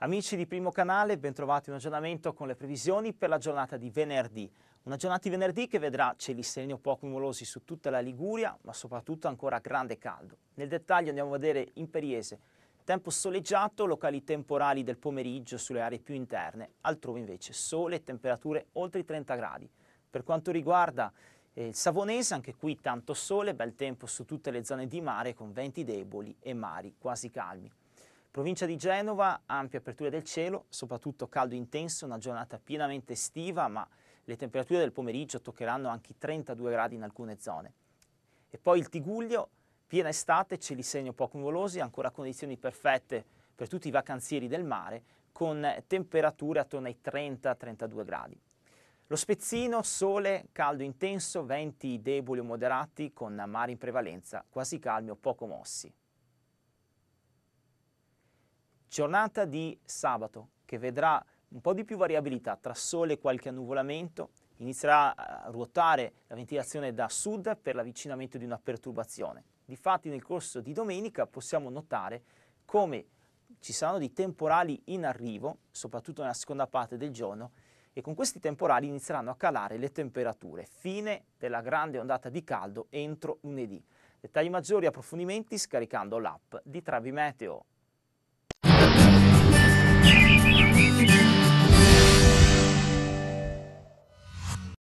Amici di Primo Canale, bentrovati in un aggiornamento con le previsioni per la giornata di venerdì. Una giornata di venerdì che vedrà cieli sereni o poco nuvolosi su tutta la Liguria, ma soprattutto ancora grande caldo. Nel dettaglio andiamo a vedere in Periese. Tempo soleggiato, locali temporali del pomeriggio sulle aree più interne, altrove invece sole e temperature oltre i 30 gradi. Per quanto riguarda eh, il Savonese, anche qui tanto sole, bel tempo su tutte le zone di mare con venti deboli e mari quasi calmi. Provincia di Genova, ampie aperture del cielo, soprattutto caldo intenso, una giornata pienamente estiva, ma le temperature del pomeriggio toccheranno anche i 32 gradi in alcune zone. E poi il Tiguglio, piena estate, cieli segno poco nuvolosi, ancora condizioni perfette per tutti i vacanzieri del mare, con temperature attorno ai 30-32 gradi. Lo Spezzino, sole, caldo intenso, venti deboli o moderati, con mari in prevalenza, quasi calmi o poco mossi. Giornata di sabato che vedrà un po' di più variabilità tra sole e qualche annuvolamento, inizierà a ruotare la ventilazione da sud per l'avvicinamento di una perturbazione. Difatti nel corso di domenica possiamo notare come ci saranno dei temporali in arrivo, soprattutto nella seconda parte del giorno, e con questi temporali inizieranno a calare le temperature, fine della grande ondata di caldo entro lunedì. Dettagli maggiori e approfondimenti scaricando l'app di Travimeteo.